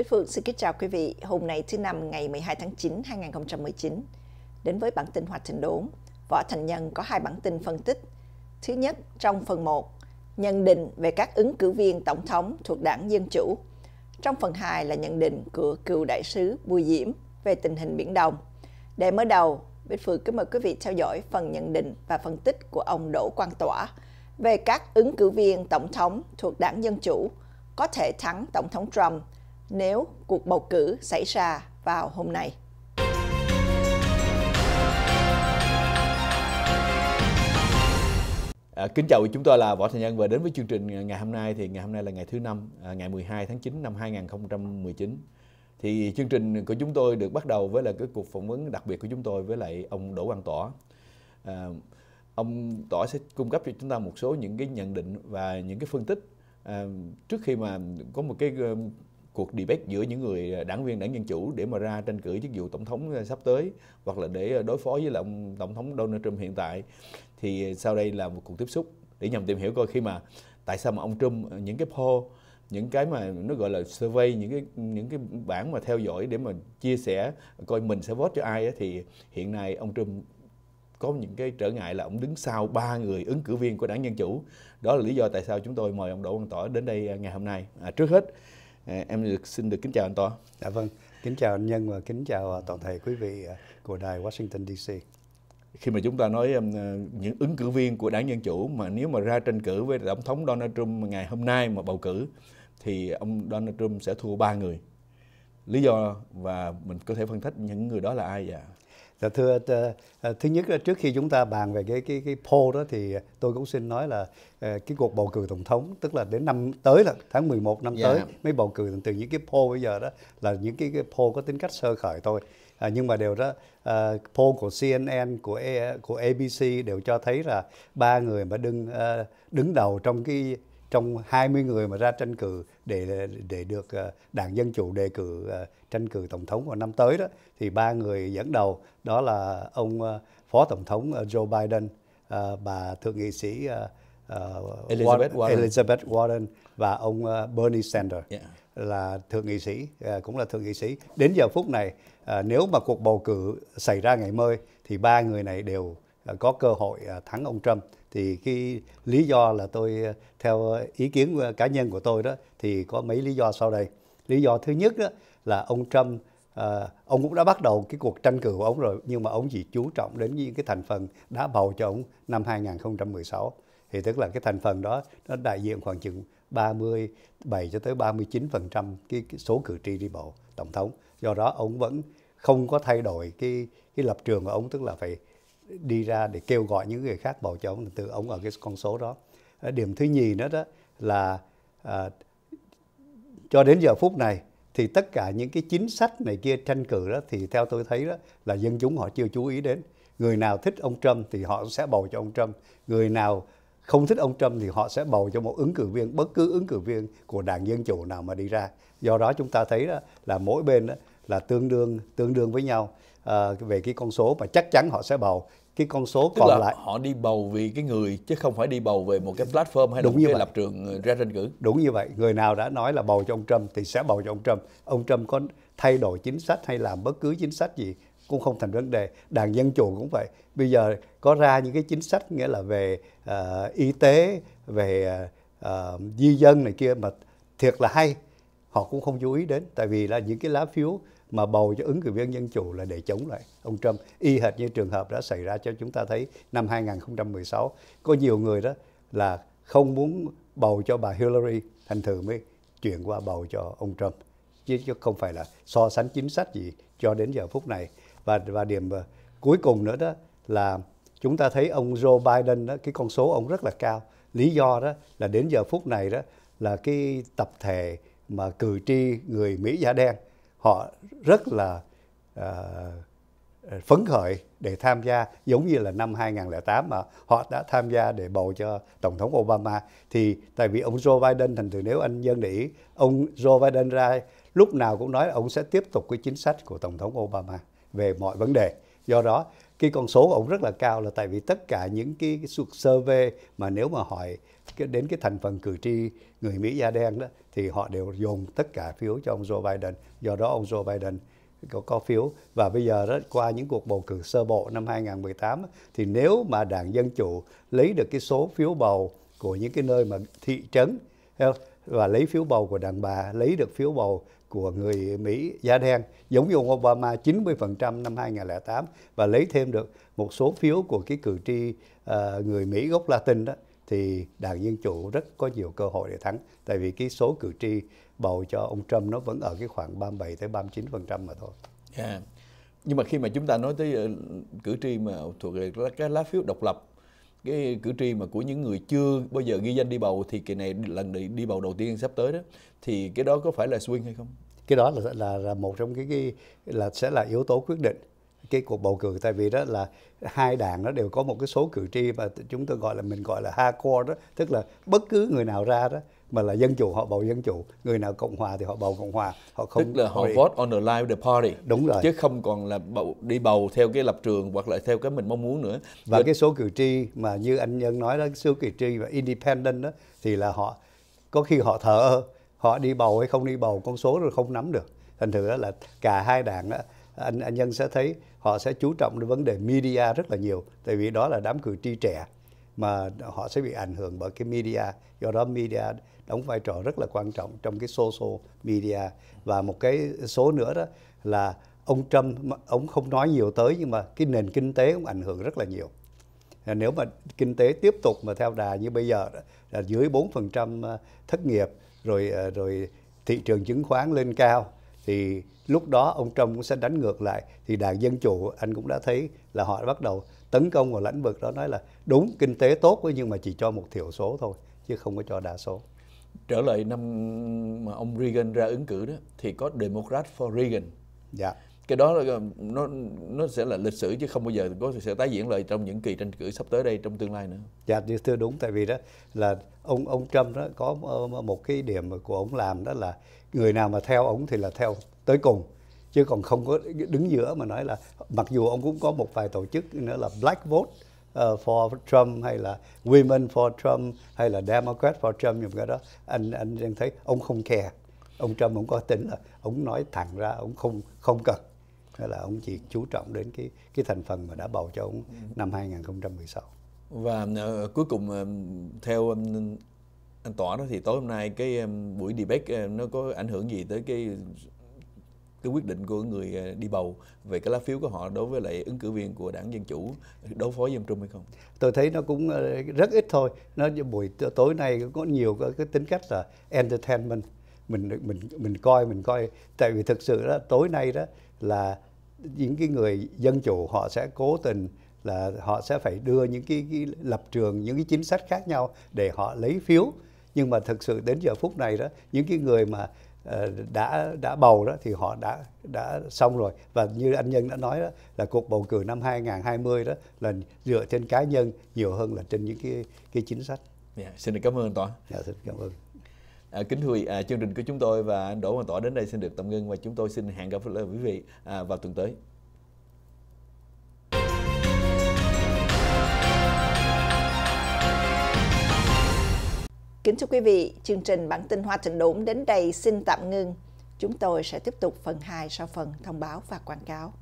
Bích Phượng xin kính chào quý vị. Hôm nay thứ năm ngày 12 tháng 9 2019. Đến với bản tin hoạt trình đốn, Võ Thành Nhân có hai bản tin phân tích. Thứ nhất, trong phần 1, nhận định về các ứng cử viên tổng thống thuộc đảng Dân Chủ. Trong phần 2 là nhận định của cựu đại sứ Bùi Diễm về tình hình Biển Đông. Để mở đầu, Bích Phượng kính mời quý vị theo dõi phần nhận định và phân tích của ông Đỗ Quang Tỏa về các ứng cử viên tổng thống thuộc đảng Dân Chủ có thể thắng Tổng thống Trump nếu cuộc bầu cử xảy ra vào hôm nay. À, kính chào chúng tôi là Võ Thành Nhân và đến với chương trình ngày hôm nay thì ngày hôm nay là ngày thứ năm à, ngày 12 tháng 9 năm 2019 thì chương trình của chúng tôi được bắt đầu với là cái cuộc phỏng vấn đặc biệt của chúng tôi với lại ông Đỗ Quang Tỏ à, ông Tỏ sẽ cung cấp cho chúng ta một số những cái nhận định và những cái phân tích à, trước khi mà có một cái cuộc debate giữa những người đảng viên đảng Dân Chủ để mà ra tranh cử chức vụ tổng thống ờ, sắp tới hoặc là để ờ, đối phó với lại ông tổng thống Donald Trump hiện tại thì sau đây là một cuộc tiếp xúc để nhằm tìm hiểu coi khi mà tại sao mà ông Trump ờ, những cái poll những cái mà nó gọi là survey những cái những cái bản mà theo dõi để mà chia sẻ coi mình sẽ vote cho ai ấy, thì hiện nay ông Trump có những cái trở ngại là ông đứng sau ba người ứng cử viên của đảng Dân Chủ. Đó là lý do tại sao chúng tôi mời ông Đỗ Văn Tỏ đến đây ngày hôm nay. À, trước hết Ờ, em được xin được kính chào anh Toa. Dạ vâng, kính chào anh Nhân và kính chào à, toàn thể quý vị à, của đài Washington DC. Khi mà chúng ta nói ờ, những ứng cử viên của đảng Dân Chủ mà nếu mà ra tranh cử với Tổng thống Donald Trump ngày hôm nay mà bầu cử thì ông Donald Trump sẽ thua ba người. Lý do và mình có thể phân tích những người đó là ai vậy? Dạ. Dạ thưa ờ, ờ, thứ nhất là trước khi chúng ta bàn về cái cái cái poll đó thì tôi cũng xin nói là ờ, cái cuộc bầu cử tổng thống tức là đến năm tới là tháng 11 năm yeah. Dạ. tới mới bầu cử từ những cái poll bây giờ đó là những cái, cái poll có tính cách sơ khởi thôi à, nhưng mà đều đó à, poll của CNN của A, của ABC đều cho thấy là ba người mà đứng à, đứng đầu trong cái trong 20 người mà ra tranh cử để để được ờ, Đảng Dân Chủ đề cử ờ, tranh cử tổng thống vào năm tới đó thì ba người dẫn đầu đó là ông ờ, Phó Tổng thống Joe Biden, bà thượng nghị sĩ Elizabeth Warren, Elizabeth Warren và ông Bernie Sanders. Yeah là thượng nghị sĩ cũng là thượng nghị sĩ đến giờ phút này nếu mà cuộc bầu cử xảy ra ngày mai thì ba người này đều Ờ, có cơ hội ờ, thắng ông Trump thì cái lý do là tôi ờ, theo ý kiến cá nhân của tôi đó thì có mấy lý do sau đây lý do thứ nhất đó là ông Trump ông cũng đã bắt đầu cái cuộc tranh cử của ông rồi nhưng mà ông chỉ chú trọng đến những cái thành phần đã bầu cho ông năm 2016 thì tức là cái thành phần đó nó đại diện khoảng chừng 37 cho tới 39 phần trăm cái, cái số cử tri đi bầu tổng thống do đó ông vẫn không có thay đổi cái cái lập trường của ông tức là phải đi ra để kêu gọi những người khác bầu cho ông từ ông ở cái con số đó ờ, điểm thứ nhì nữa đó là à, cho đến giờ phút này thì tất cả những cái chính sách này kia tranh cử đó thì theo tôi thấy đó là dân chúng họ chưa chú ý đến người nào thích ông Trump thì họ sẽ bầu cho ông Trump người nào không thích ông Trump thì họ sẽ bầu cho một ứng cử viên bất cứ ứng cử viên của đảng dân chủ nào mà đi ra do đó chúng ta thấy đó là mỗi bên đó là tương đương tương đương với nhau uh, về cái con số mà chắc chắn họ sẽ bầu cái con số Tức còn là lại họ đi bầu vì cái người chứ không phải đi bầu về một cái platform hay đúng một như cái vậy. lập trường ờ, ra tranh cử đúng như vậy người nào đã nói là bầu cho ông Trump thì sẽ bầu cho ông Trump ông Trump có thay đổi chính sách hay làm bất cứ chính sách gì cũng không thành vấn đề đảng dân chủ cũng vậy bây giờ có ra những cái chính sách nghĩa là về uh, y tế về uh, di dân này kia mà thiệt là hay họ cũng không chú ý đến tại vì là những cái lá phiếu mà bầu cho ứng cử viên dân chủ là để chống lại ông Trump. Y hệt như trường hợp đã xảy ra cho chúng ta thấy năm 2016. Có nhiều người đó là không muốn bầu cho bà Hillary thành thử mới chuyển qua bầu cho ông Trump chứ chứ không phải là so sánh chính sách gì cho đến giờ phút này và và điểm ờ, cuối cùng nữa đó là chúng ta thấy ông Joe Biden đó cái con số ông rất là cao lý do đó là đến giờ phút này đó là cái tập thể mà cử tri người Mỹ da đen họ rất là uh, phấn khởi để tham gia giống như là năm 2008 mà họ đã tham gia để bầu cho tổng thống Obama thì tại vì ông Joe Biden thành thử nếu anh dân để ý ông Joe Biden ra lúc nào cũng nói là ông sẽ tiếp tục cái chính sách của tổng thống Obama về mọi vấn đề do đó cái con số của ông rất là cao là tại vì tất cả những cái, cái cuộc survey mà nếu mà hỏi đến cái thành phần cử tri người Mỹ da đen đó thì họ đều dùng tất cả phiếu cho ông Joe Biden do đó ông Joe Biden có, có phiếu và bây giờ đó qua những cuộc bầu cử sơ bộ năm 2018 thì nếu mà đảng dân chủ lấy được cái số phiếu bầu của những cái nơi mà thị trấn và lấy phiếu bầu của đàn bà lấy được phiếu bầu của người Mỹ da đen giống như ông Obama 90% năm 2008 và lấy thêm được một số phiếu của cái cử tri uh, người Mỹ gốc Latin đó thì Đảng Dân Chủ rất có nhiều cơ hội để thắng tại vì cái số cử tri bầu cho ông Trump nó vẫn ở cái khoảng 37 tới 39% mà thôi. Yeah. Nhưng mà khi mà chúng ta nói tới ờ, cử tri mà thuộc về các lá phiếu độc lập cái cử tri mà của những người chưa bao giờ ghi danh đi bầu thì kỳ này lần đi, đi bầu đầu tiên sắp tới đó thì cái đó có phải là swing hay không? Cái đó là là, là một trong cái, cái là sẽ là yếu tố quyết định cái cuộc bầu cử tại vì đó là hai đảng nó đều có một cái số cử tri mà chúng tôi gọi là mình gọi là hardcore đó tức là bất cứ người nào ra đó mà là dân chủ họ bầu dân chủ người nào cộng hòa thì họ bầu cộng hòa họ không tức là họ đi. vote on the line of the party đúng rồi chứ không còn là bầu đi bầu theo cái lập trường hoặc là theo cái mình mong muốn nữa và Giờ... cái số cử tri mà như anh nhân nói đó số cử tri và independent đó thì là họ có khi họ thở họ đi bầu hay không đi bầu con số rồi không nắm được thành thử đó là cả hai đảng đó, anh anh nhân sẽ thấy họ sẽ chú trọng đến vấn đề media rất là nhiều tại vì đó là đám cử tri trẻ mà họ sẽ bị ảnh hưởng bởi cái media do đó media đóng vai trò rất là quan trọng trong cái social media và một cái số nữa đó là ông Trump ông không nói nhiều tới nhưng mà cái nền kinh tế cũng ảnh hưởng rất là nhiều nếu mà kinh tế tiếp tục mà theo đà như bây giờ là dưới 4% ờ, thất nghiệp rồi ờ, rồi thị trường chứng khoán lên cao thì lúc đó ông Trump cũng sẽ đánh ngược lại thì đảng dân chủ anh cũng đã thấy là họ đã bắt đầu tấn công vào lĩnh vực đó nói là đúng kinh tế tốt nhưng mà chỉ cho một thiểu số thôi chứ không có cho đa số trở lại năm mà ông Reagan ra ứng cử đó thì có Democrat for Reagan dạ cái đó là nó nó sẽ là lịch sử chứ không bao giờ có sẽ tái diễn lại trong những kỳ tranh cử sắp tới đây trong tương lai nữa. Dạ như thưa đúng tại vì đó là ông ông Trump đó có ờ, một cái điểm của ông làm đó là người nào mà theo ông thì là theo tới cùng chứ còn không có đứng giữa mà nói là mặc dù ông cũng có một vài tổ chức nữa là black vote uh, for Trump hay là women for Trump hay là Democrat for Trump những cái đó anh anh đang thấy ông không kè ông Trump ông có tính là ông nói thẳng ra ông không không cần là ông chỉ chú trọng đến cái cái thành phần mà đã bầu cho ông ừ. năm 2016 và uh, cuối cùng uh, theo um, anh tỏa đó thì tối hôm nay cái um, buổi debate uh, nó có ảnh hưởng gì tới cái cái quyết định của người đi bầu về cái lá phiếu của họ đối với lại ứng cử viên của đảng dân chủ đối phó với ông Trung hay không? Tôi thấy nó cũng rất ít thôi. Nó buổi tối nay có nhiều cái, cái tính cách là entertainment mình mình mình coi mình coi tại vì thực sự đó tối nay đó là những cái người dân chủ họ sẽ cố tình là họ sẽ phải đưa những cái, cái lập trường những cái chính sách khác nhau để họ lấy phiếu nhưng mà thực sự đến giờ phút này đó những cái người mà ờ, đã đã bầu đó thì họ đã đã xong rồi và như anh Nhân đã nói đó là cuộc bầu cử năm 2020 đó là dựa trên cá nhân nhiều hơn là trên những cái cái chính sách. Yeah, xin được cảm ơn Toàn Dạ, xin cảm ơn. À, kính thưa à, chương trình của chúng tôi và anh Đỗ Hoàng Tỏ đến đây xin được tạm ngưng và chúng tôi xin hẹn gặp lại quý vị à, vào tuần tới. Kính thưa quý vị, chương trình bản tin Hoa Thịnh Đốn đến đây xin tạm ngưng. Chúng tôi sẽ tiếp tục phần 2 sau phần thông báo và quảng cáo.